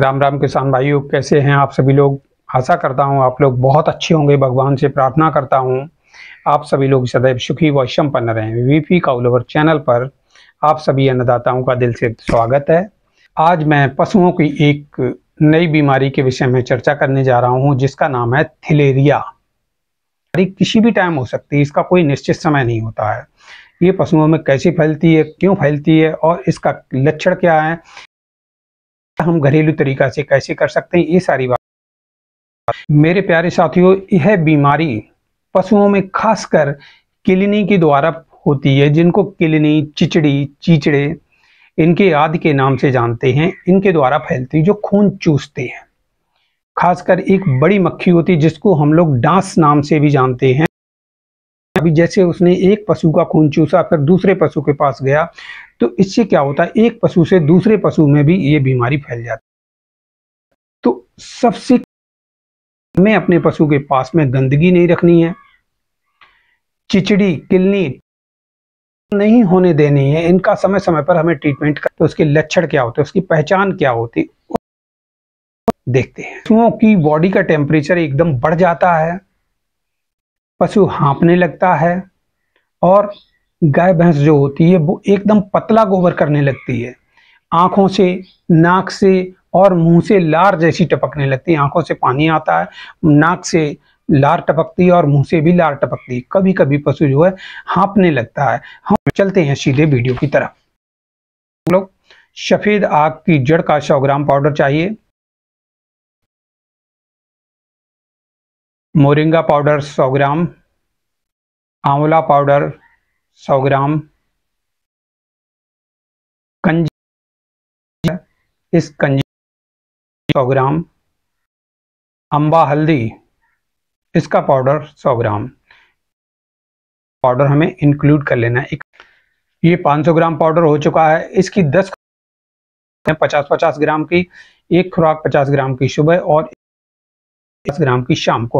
राम राम किसान भाइयों कैसे हैं आप सभी लोग आशा करता हूँ आप लोग बहुत अच्छे होंगे भगवान से प्रार्थना करता हूँ आप सभी लोग सदैव सुखी व संपन्न रहें वीपी काउलवर चैनल पर आप सभी अन्नदाताओं का दिल से स्वागत है आज मैं पशुओं की एक नई बीमारी के विषय में चर्चा करने जा रहा हूँ जिसका नाम है थिलेरिया किसी भी टाइम हो सकती है इसका कोई निश्चित समय नहीं होता है ये पशुओं में कैसे फैलती है क्यों फैलती है और इसका लक्षण क्या है हम घरेलू तरीका से कैसे कर सकते हैं ये सारी बात मेरे प्यारे साथियों यह बीमारी पशुओं में खासकर किलनी के द्वारा होती है जिनको किलनी चिचड़ी चीचड़े इनके आदि के नाम से जानते हैं इनके द्वारा फैलती जो खून चूसते हैं खासकर एक बड़ी मक्खी होती है जिसको हम लोग डांस नाम से भी जानते हैं अभी जैसे उसने एक पशु का खून चूसा फिर दूसरे पशु के पास गया तो इससे क्या होता है एक पशु से दूसरे पशु में भी ये बीमारी फैल जाती है तो सबसे हमें अपने पशु के पास में गंदगी नहीं रखनी है चिचड़ी किलनी नहीं होने देनी है इनका समय समय पर हमें ट्रीटमेंट कर तो उसके लक्षण क्या होते हैं उसकी पहचान क्या होती देखते हैं पशुओं की बॉडी का टेम्परेचर एकदम बढ़ जाता है पशु हाँपने लगता है और गाय भैंस जो होती है वो एकदम पतला गोबर करने लगती है आंखों से नाक से और मुंह से लार जैसी टपकने लगती है आंखों से पानी आता है नाक से लार टपकती है और मुंह से भी लार टपकती है कभी कभी पशु जो है हाँपने लगता है हम चलते हैं सीधे वीडियो की तरफ हम लोग सफ़ेद आग की जड़ का सौ ग्राम पाउडर चाहिए मोरिंगा पाउडर सौ ग्राम आंवला पाउडर सौ ग्राम कंजी इस कंजी सौ ग्राम अम्बा हल्दी इसका पाउडर सौ ग्राम पाउडर हमें इंक्लूड कर लेना है ये 500 ग्राम पाउडर हो चुका है इसकी 10 पचास पचास ग्राम की एक खुराक 50 ग्राम की सुबह और पचास ग्राम की शाम को